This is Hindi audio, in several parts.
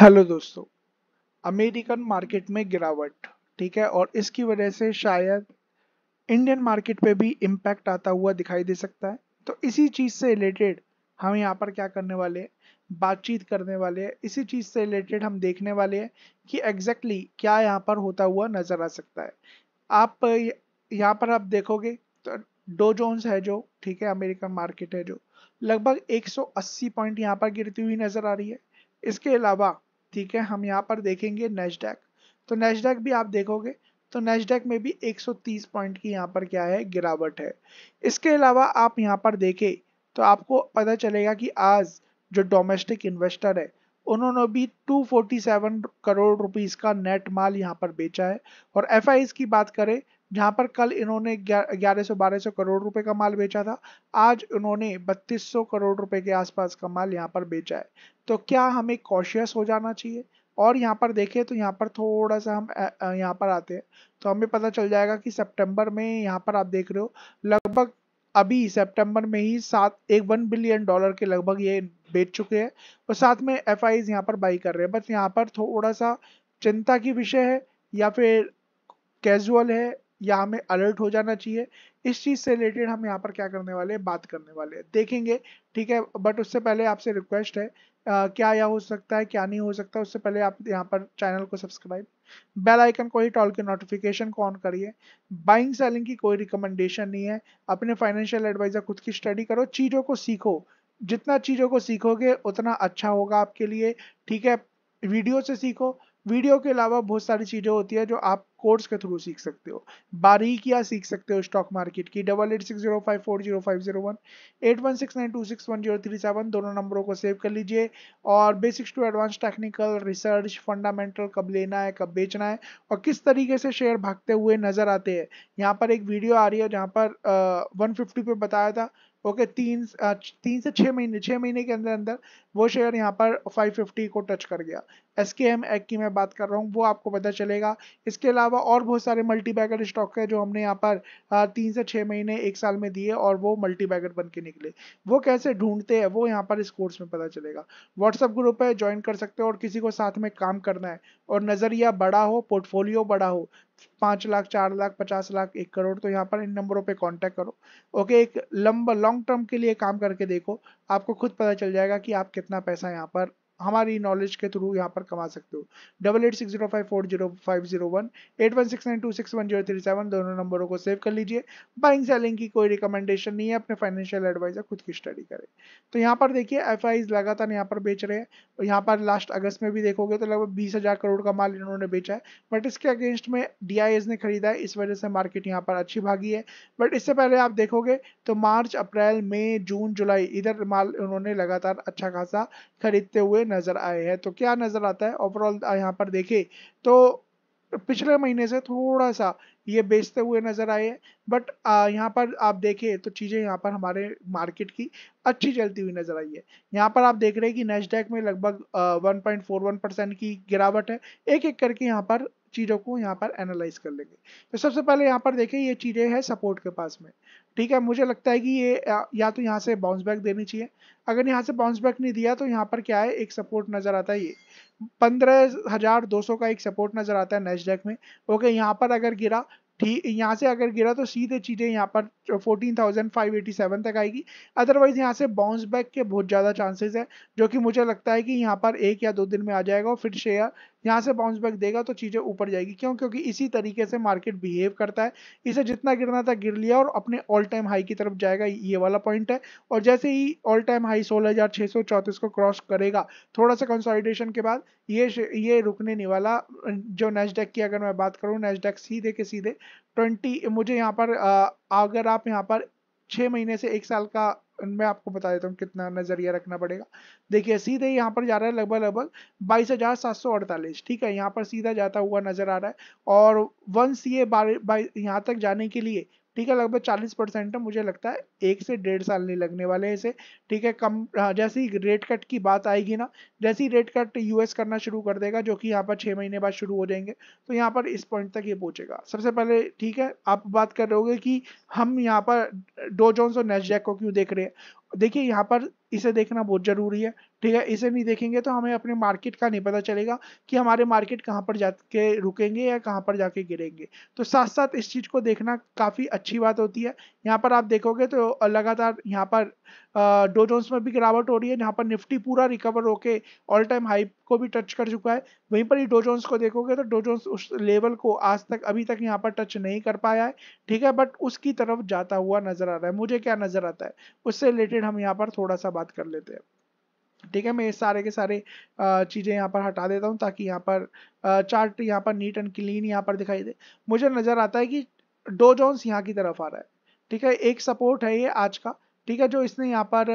हेलो दोस्तों अमेरिकन मार्केट में गिरावट ठीक है और इसकी वजह से शायद इंडियन मार्केट पे भी इम्पैक्ट आता हुआ दिखाई दे सकता है तो इसी चीज़ से रिलेटेड हम यहाँ पर क्या करने वाले हैं बातचीत करने वाले हैं इसी चीज़ से रिलेटेड हम देखने वाले हैं कि एग्जैक्टली exactly क्या यहाँ पर होता हुआ नज़र आ सकता है आप यहाँ पर आप देखोगे तो डो जोन्स है जो ठीक है अमेरिकन मार्केट है जो लगभग 180 पॉइंट यहाँ पर गिरती हुई नज़र आ रही है इसके अलावा ठीक है हम यहाँ पर देखेंगे नेस्डैक तो नेस्डैक भी आप देखोगे तो नेस्डैक में भी 130 पॉइंट की यहाँ पर क्या है गिरावट है इसके अलावा आप यहाँ पर देखें तो आपको पता चलेगा कि आज जो डोमेस्टिक इन्वेस्टर है उन्होंने भी 247 करोड़ रुपीस का नेट माल यहाँ पर बेचा है और एफ की बात करें जहां पर कल इन्होंने ग्यारह सौ बारह सौ करोड़ रुपए का माल बेचा था आज उन्होंने 3200 करोड़ रुपए के आसपास का माल यहाँ पर बेचा है तो क्या हमें कॉशियस हो जाना चाहिए और यहाँ पर देखें तो यहाँ पर थोड़ा सा हम यहाँ पर आते हैं तो हमें पता चल जाएगा कि सितंबर में यहाँ पर आप देख रहे हो लगभग अभी सितंबर में ही सात एक वन बिलियन डॉलर के लगभग ये बेच चुके हैं और साथ में एफ आई यहाँ पर बाई कर रहे हैं बस यहाँ पर थोड़ा सा चिंता की विषय है या फिर कैजुअल है या हमें अलर्ट हो जाना चाहिए इस चीज़ से रिलेटेड हम यहाँ पर क्या करने वाले हैं बात करने वाले हैं देखेंगे ठीक है बट उससे पहले आपसे रिक्वेस्ट है Uh, क्या यह हो सकता है क्या नहीं हो सकता उससे पहले आप यहाँ पर चैनल को सब्सक्राइब बेल आइकन को ही टॉल के नोटिफिकेशन को ऑन करिए बाइंग सेलिंग की कोई रिकमेंडेशन नहीं है अपने फाइनेंशियल एडवाइजर खुद की स्टडी करो चीज़ों को सीखो जितना चीज़ों को सीखोगे उतना अच्छा होगा आपके लिए ठीक है वीडियो से सीखो वीडियो के अलावा बहुत सारी चीज़ें होती है जो आप कोर्स के थ्रू सीख सकते हो बारीकियाँ सीख सकते हो स्टॉक मार्केट की double eight six zero five four zero five zero one eight one six nine two six one zero three seven दोनों नंबरों को सेव कर लीजिए और basics to advance technical research fundamental कब लेना है कब बेचना है और किस तरीके से शेयर भागते हुए नजर आते हैं यहाँ पर एक वीडियो आ रही है जहाँ पर वन फिफ्टी पे बताया था ओके तीन तीन से छः महीने छः महीने के अंदर अंदर वो शेयर यहाँ पर 550 को टच कर गया एस के एम एग की मैं बात कर रहा हूँ वो आपको पता चलेगा इसके अलावा और बहुत सारे मल्टी बैगर स्टॉक है जो हमने यहाँ पर तीन से छः महीने एक साल में दिए और वो मल्टी बैगर बन के निकले वो कैसे ढूंढते हैं वो यहाँ पर इस कोर्स में पता चलेगा व्हाट्सअप ग्रुप है ज्वाइन कर सकते हो और किसी को साथ में काम करना है और नज़रिया बड़ा हो पोर्टफोलियो बड़ा हो पांच लाख चार लाख पचास लाख एक करोड़ तो यहाँ पर इन नंबरों पे कांटेक्ट करो ओके एक लंबा लॉन्ग टर्म के लिए काम करके देखो आपको खुद पता चल जाएगा कि आप कितना पैसा यहाँ पर हमारी नॉलेज के थ्रू यहाँ पर कमा सकते हो double eight six zero five four zero five zero one eight one six nine two six one zero three seven दोनों नंबरों को सेव कर लीजिए बाइंग सेलिंग की कोई रिकमेंडेशन नहीं है अपने फाइनेंशियल एडवाइजर खुद की स्टडी करें तो यहाँ पर देखिए एफ लगातार यहाँ पर बेच रहे हैं और यहाँ पर लास्ट अगस्त में भी देखोगे तो लगभग बीस करोड़ का माल इन्होंने बेचा है बट इसके अगेंस्ट में डी ने खरीदा है इस वजह से मार्केट यहाँ पर अच्छी भागी है बट इससे पहले आप देखोगे तो मार्च अप्रैल मई जून जुलाई इधर माल उन्होंने लगातार अच्छा खासा खरीदते हुए नज़र आए हैं तो क्या नज़र आता है ओवरऑल यहाँ पर देखे तो पिछले महीने से थोड़ा सा ये बेचते हुए नज़र आए हैं बट यहाँ पर आप देखें तो चीज़ें यहाँ पर हमारे मार्केट की अच्छी चलती हुई नज़र आई है यहाँ पर आप देख रहे हैं कि नेस्डैक में लगभग 1.41 परसेंट की गिरावट है एक एक करके यहाँ पर चीज़ों को यहाँ पर एनालाइज कर लेंगे तो सबसे पहले यहाँ पर देखें ये चीज़ें हैं सपोर्ट के पास में ठीक है मुझे लगता है कि ये या तो यहाँ से बाउंस बैक देनी चाहिए अगर यहाँ से बाउंस बैक नहीं दिया तो यहाँ पर क्या है एक सपोर्ट नज़र आता है ये पंद्रह हज़ार दो सौ का एक सपोर्ट नज़र आता है नेस्डेक में ओके यहाँ पर अगर गिरा ठीक यहाँ से अगर गिरा तो सीधे चीज़ें यहाँ पर 14,587 तक आएगी अदरवाइज यहाँ से बाउंस बैक के बहुत ज़्यादा चांसेस है जो कि मुझे लगता है कि यहाँ पर एक या दो दिन में आ जाएगा और फिर शेयर यहाँ से बाउंस बैक देगा तो चीज़ें ऊपर जाएगी क्यों क्योंकि इसी तरीके से मार्केट बिहेव करता है इसे जितना गिरना था गिर लिया और अपने ऑल टाइम हाई की तरफ जाएगा ये वाला पॉइंट है और जैसे ही ऑल टाइम हाई सोलह को क्रॉस करेगा थोड़ा सा कंसोलिडेशन के बाद ये ये रुकने नहीं वाला जो नेस्डेक की अगर मैं बात करूँ नेस्डेक सीधे के सीधे ट्वेंटी मुझे यहाँ पर अगर आप यहाँ पर छः महीने से एक साल का मैं आपको बता देता हूँ कितना नजरिया रखना पड़ेगा देखिए सीधे यहाँ पर जा रहा है लगभग लगभग बाईस हजार सात सौ अड़तालीस ठीक है यहाँ पर सीधा जाता हुआ नजर आ रहा है और वंस ये बाई यहाँ तक जाने के लिए ठीक है लगभग चालीस परसेंट है मुझे लगता है एक से डेढ़ साल नहीं लगने वाले हैं इसे ठीक है कम जैसे ही रेट कट की बात आएगी ना जैसे ही रेट कट यूएस करना शुरू कर देगा जो कि यहाँ पर छः महीने बाद शुरू हो जाएंगे तो यहाँ पर इस पॉइंट तक ये पहुँचेगा सबसे पहले ठीक है आप बात कर रहे होगे कि हम यहाँ पर डो जोन्स और नेस्डैक को क्यों देख रहे हैं देखिए यहाँ पर इसे देखना बहुत ज़रूरी है ठीक है इसे नहीं देखेंगे तो हमें अपने मार्केट का नहीं पता चलेगा कि हमारे मार्केट कहाँ पर जाके रुकेंगे या कहाँ पर जाके गिरेंगे तो साथ साथ इस चीज़ को देखना काफ़ी अच्छी बात होती है यहाँ पर आप देखोगे तो लगातार यहाँ पर डोजोन्स में भी गिरावट हो रही है जहाँ पर निफ्टी पूरा रिकवर होके ऑल टाइम हाई को भी टच कर चुका है वहीं पर ही डोजोन्स को देखोगे तो डोजोन्स उस लेवल को आज तक अभी तक यहाँ पर टच नहीं कर पाया है ठीक है बट उसकी तरफ जाता हुआ नजर आ रहा है मुझे क्या नजर आता है उससे रिलेटेड हम यहाँ पर थोड़ा सा बात कर लेते हैं ठीक है मैं ये सारे के सारे चीज़ें यहाँ पर हटा देता हूँ ताकि यहाँ पर चार्ट यहाँ पर नीट एंड क्लीन यहाँ पर दिखाई दे मुझे नज़र आता है कि डो जोन्स यहाँ की तरफ आ रहा है ठीक है एक सपोर्ट है ये आज का ठीक है जो इसने यहाँ पर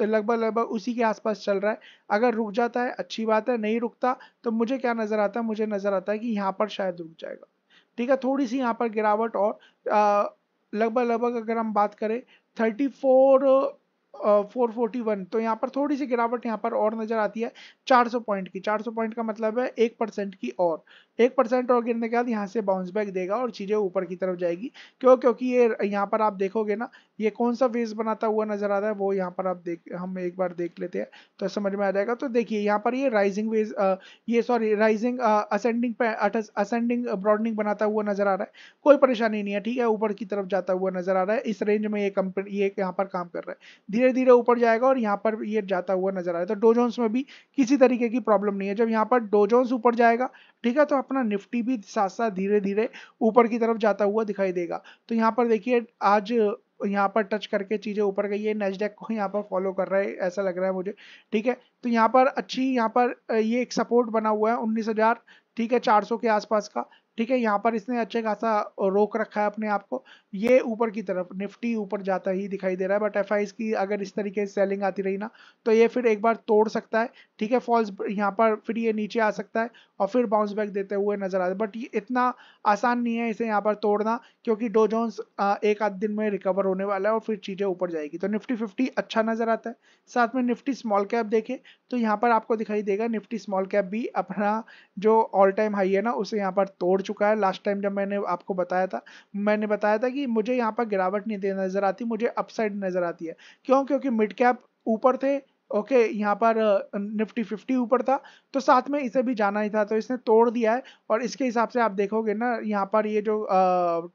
लगभग लगभग उसी के आसपास चल रहा है अगर रुक जाता है अच्छी बात है नहीं रुकता तो मुझे क्या नज़र आता है मुझे नज़र आता है कि यहाँ पर शायद रुक जाएगा ठीक है थोड़ी सी यहाँ पर गिरावट और लगभग लगभग अगर हम बात करें thirty four four forty one तो यहाँ पर थोड़ी सी गिरावट यहाँ पर और नज़र आती है चार सौ पॉइंट की चार सौ पॉइंट का मतलब है एक परसेंट की और एक परसेंट और गिरने के बाद यहाँ से बाउंस बैक देगा और चीज़ें ऊपर की तरफ जाएगी क्यों क्योंकि ये यहाँ पर आप देखोगे ना ये कौन सा वेज बनाता हुआ नजर आ रहा है वो यहाँ पर आप देख हम एक बार देख लेते हैं तो समझ में आ जाएगा तो देखिए यहाँ पर ये राइजिंग वेज ये sorry rising ascending ascending broadening बनाता हुआ नजर आ रहा है कोई परेशानी नहीं है ठीक है ऊपर की तरफ जाता हुआ नजर आ रहा है इस रेंज में ये कंपनी ये यहाँ पर काम कर रहा है धीरे धीरे ऊपर जाएगा और यहाँ पर ये जाता हुआ नजर आ रहा है तो डोजोन्स में भी किसी तरीके की प्रॉब्लम नहीं है जब यहाँ पर डोजोन्स ऊपर जाएगा ठीक है तो अपना निफ्टी भी साथ साथ धीरे धीरे ऊपर की तरफ जाता हुआ दिखाई देगा तो यहाँ पर देखिए आज यहाँ पर टच करके चीज़ें ऊपर गई है नेचडेक को यहाँ पर फॉलो कर रहा है ऐसा लग रहा है मुझे ठीक है तो यहाँ पर अच्छी यहाँ पर ये एक सपोर्ट बना हुआ है उन्नीस ठीक है 400 के आसपास का ठीक है यहाँ पर इसने अच्छे खासा रोक रखा है अपने आप को ये ऊपर की तरफ निफ्टी ऊपर जाता ही दिखाई दे रहा है बट एफ की अगर इस तरीके से सेलिंग आती रही ना तो ये फिर एक बार तोड़ सकता है ठीक है फॉल्स यहाँ पर फिर ये नीचे आ सकता है और फिर बाउंस बैक देते हुए नजर आते बट ये इतना आसान नहीं है इसे यहाँ पर तोड़ना क्योंकि डो जोन्स एक आध दिन में रिकवर होने वाला है और फिर चीज़ें ऊपर जाएगी तो निफ्टी फिफ्टी अच्छा नजर आता है साथ में निफ्टी स्मॉल कैप देखे तो यहाँ पर आपको दिखाई देगा निफ्टी स्मॉल कैप भी अपना जो ऑल टाइम हाई है ना उसे यहाँ पर तोड़ तोड़ चुका है लास्ट टाइम जब मैंने आपको बताया था मैंने बताया था कि मुझे यहाँ पर गिरावट नहीं नज़र आती मुझे अपसाइड नज़र आती है क्यों क्योंकि मिड कैप ऊपर थे ओके okay, यहाँ पर निफ्टी फिफ्टी ऊपर था तो साथ में इसे भी जाना ही था तो इसने तोड़ दिया है और इसके हिसाब से आप देखोगे ना यहाँ पर ये जो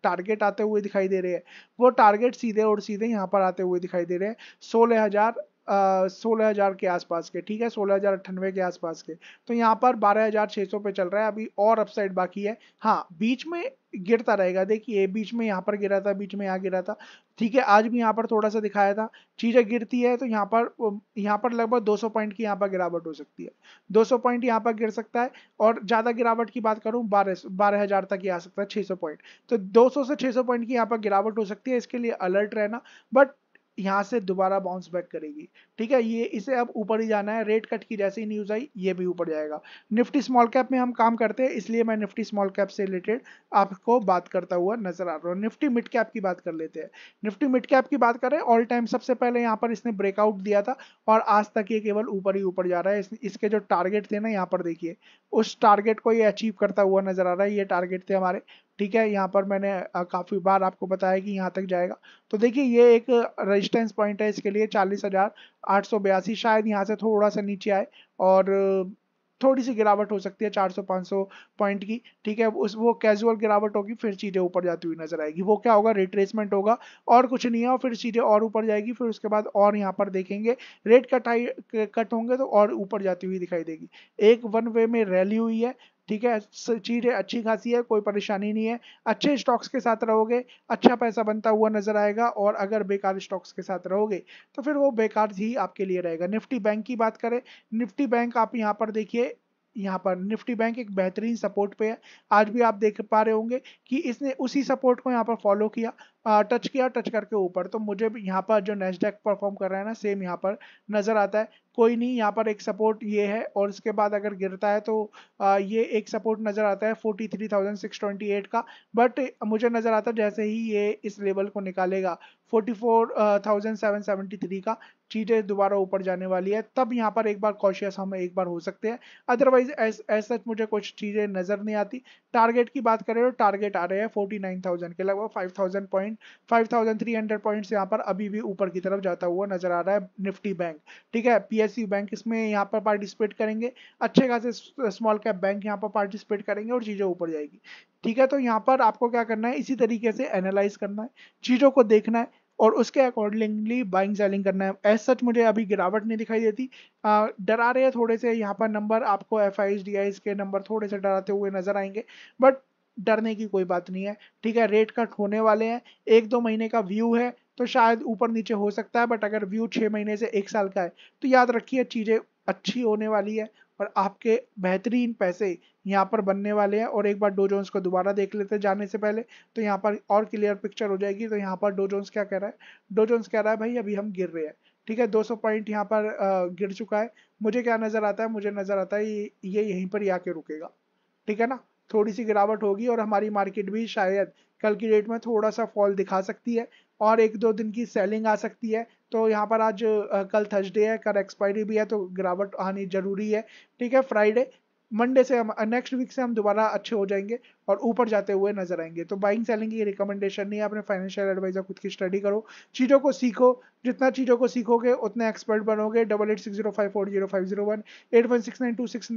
टारगेट आते हुए दिखाई दे रहे हैं वो टारगेट सीधे और सीधे यहाँ पर आते हुए दिखाई दे रहे हैं सोलह हज़ार सोलह हज़ार के आसपास के ठीक है सोलह हज़ार अट्ठानवे के आसपास के तो यहाँ पर बारह हज़ार छः सौ पे चल रहा है अभी और अपसाइड बाकी है हाँ बीच में गिरता रहेगा देखिए बीच में यहाँ पर गिरा था बीच में यहाँ गिरा था ठीक है आज भी यहाँ पर थोड़ा सा दिखाया था चीज़ें गिरती है तो यहाँ पर यहाँ पर लगभग 200 पॉइंट की यहाँ पर गिरावट हो सकती है 200 पॉइंट यहाँ पर गिर सकता है और ज़्यादा गिरावट की बात करूँ बारह बारह हज़ार तक ही आ सकता है 600 पॉइंट तो दो से 600 पॉइंट की यहाँ पर गिरावट हो सकती है इसके लिए अलर्ट रहना बट यहाँ से दोबारा बाउंस बैक करेगी ठीक है ये इसे अब ऊपर ही जाना है रेट कट की जैसे ही न्यूज़ आई ये भी ऊपर जाएगा निफ्टी स्मॉल कैप में हम काम करते हैं इसलिए मैं निफ्टी स्मॉल कैप से रिलेटेड आपको बात करता हुआ नजर आ रहा हूँ निफ्टी मिड कैप की बात कर लेते हैं निफ्टी मिड कैप की बात करें ऑल टाइम सबसे पहले यहाँ पर इसने ब्रेकआउट दिया था और आज तक ये केवल ऊपर ही ऊपर जा रहा है इसके जो टारगेट थे ना यहाँ पर देखिए उस टारगेट को ये अचीव करता हुआ नजर आ रहा है ये टारगेट थे हमारे ठीक है यहाँ पर मैंने काफ़ी बार आपको बताया कि यहाँ तक जाएगा तो देखिए ये एक रेजिस्टेंस पॉइंट है इसके लिए चालीस हज़ार आठ सौ बयासी शायद यहाँ से थोड़ा सा नीचे आए और थोड़ी सी गिरावट हो सकती है 400-500 पॉइंट की ठीक है उस वो कैजुअल गिरावट होगी फिर चीज़ें ऊपर जाती हुई नजर आएगी वो क्या होगा रिट्रेसमेंट होगा और कुछ नहीं है और फिर चीज़ें और ऊपर जाएगी फिर उसके बाद और यहाँ पर देखेंगे रेट कटाई कट होंगे तो और ऊपर जाती हुई दिखाई देगी एक वन वे में रैली हुई है ठीक है चीज़ें अच्छी खासी है कोई परेशानी नहीं है अच्छे स्टॉक्स के साथ रहोगे अच्छा पैसा बनता हुआ नजर आएगा और अगर बेकार स्टॉक्स के साथ रहोगे तो फिर वो बेकार ही आपके लिए रहेगा निफ्टी बैंक की बात करें निफ्टी बैंक आप यहाँ पर देखिए यहाँ पर निफ्टी बैंक एक बेहतरीन सपोर्ट पे है आज भी आप देख पा रहे होंगे कि इसने उसी सपोर्ट को यहाँ पर फॉलो किया टच किया टच करके ऊपर तो मुझे यहाँ पर जो नेस्डेक परफॉर्म कर रहा है ना सेम यहाँ पर नज़र आता है कोई नहीं यहाँ पर एक सपोर्ट ये है और इसके बाद अगर गिरता है तो ये एक सपोर्ट नज़र आता है 43,628 का बट मुझे नज़र आता है जैसे ही ये इस लेवल को निकालेगा 44,773 uh, का चीजें दोबारा ऊपर जाने वाली है तब यहाँ पर एक बार कॉशियस हम एक बार हो सकते हैं अदरवाइज ऐसा मुझे कुछ चीज़ें नज़र नहीं आती टारगेट की बात करें तो टारगेट आ रहे हैं फोर्टी नाइन थाउजेंड के लगभग five thousand point five thousand three hundred point यहाँ पर अभी भी ऊपर की तरफ जाता हुआ नजर आ रहा है निफ्टी बैंक ठीक है पी बैंक इसमें यहाँ पर पार्टिसिपेट करेंगे अच्छे खासे स्मॉल कैप बैंक यहाँ पर पार्टिसिपेट करेंगे और चीज़ें ऊपर जाएगी ठीक है तो यहाँ पर आपको क्या करना है इसी तरीके से एनालाइज करना है चीज़ों को देखना है और उसके अकॉर्डिंगली बाइंग सेलिंग करना है एज सच मुझे अभी गिरावट नहीं दिखाई देती डरा रहे हैं थोड़े से यहाँ पर नंबर आपको एफ आई के नंबर थोड़े से डराते हुए नजर आएंगे बट डरने की कोई बात नहीं है ठीक है रेट कट होने वाले हैं एक दो महीने का व्यू है तो शायद ऊपर नीचे हो सकता है बट अगर व्यू छः महीने से एक साल का है तो याद रखिए चीज़ें अच्छी होने वाली है पर आपके बेहतरीन पैसे यहाँ पर बनने वाले हैं और एक बार डो जोन्स को दोबारा देख लेते हैं जाने से पहले तो यहाँ पर और क्लियर पिक्चर हो जाएगी तो यहाँ पर डो जोन्स क्या कह रहा है डो जोन्स कह रहा है भाई अभी हम गिर रहे हैं ठीक है 200 पॉइंट यहाँ पर गिर चुका है मुझे क्या नज़र आता है मुझे नज़र आता है ये यहीं पर ही आके रुकेगा ठीक है ना थोड़ी सी गिरावट होगी और हमारी मार्केट भी शायद कल की डेट में थोड़ा सा फॉल दिखा सकती है और एक दो दिन की सेलिंग आ सकती है तो यहाँ पर आज कल थर्सडे है कल एक्सपायरी भी है तो गिरावट आनी जरूरी है ठीक है फ्राइडे मंडे से हम नेक्स्ट वीक से हम दोबारा अच्छे हो जाएंगे और ऊपर जाते हुए नजर आएंगे तो बाइंग सेलिंग की रिकमेंडेशन नहीं है अपने फाइनेंशियल एडवाइजर खुद की स्टडी करो चीज़ों को सीखो जितना चीज़ों को सीखोगे उतने एक्सपर्ट बनोगे double eight six zero five four zero five zero one eight one six nine two six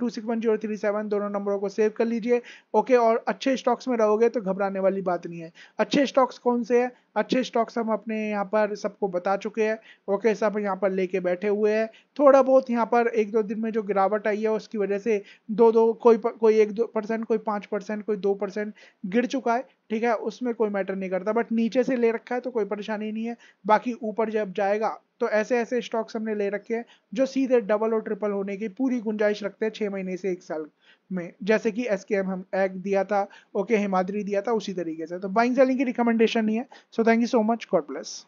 two six one zero three seven दोनों नंबरों को सेव कर लीजिए ओके और अच्छे स्टॉक्स में रहोगे तो घबराने वाली बात नहीं है अच्छे स्टॉक्स कौन से हैं अच्छे स्टॉक्स हम अपने यहाँ पर सबको बता चुके हैं ओके सब यहाँ पर लेके बैठे हुए हैं थोड़ा बहुत यहाँ पर एक दो दिन में जो गिरावट आई है उसकी वजह से दो दो कोई कोई एक दो परसेंट कोई पाँच परसेंट कोई दो परसेंट गिर चुका है ठीक है उसमें कोई मैटर नहीं करता बट नीचे से ले रखा है तो कोई परेशानी नहीं है बाकी ऊपर जब जाएगा तो ऐसे ऐसे स्टॉक्स हमने ले रखे हैं जो सीधे डबल और ट्रिपल होने की पूरी गुंजाइश रखते हैं छः महीने से एक साल में जैसे कि एस के एम हम एग दिया था ओके हिमाद्री दिया था उसी तरीके से तो बाइंग सेलिंग की रिकमेंडेशन नहीं है so thank you so much God bless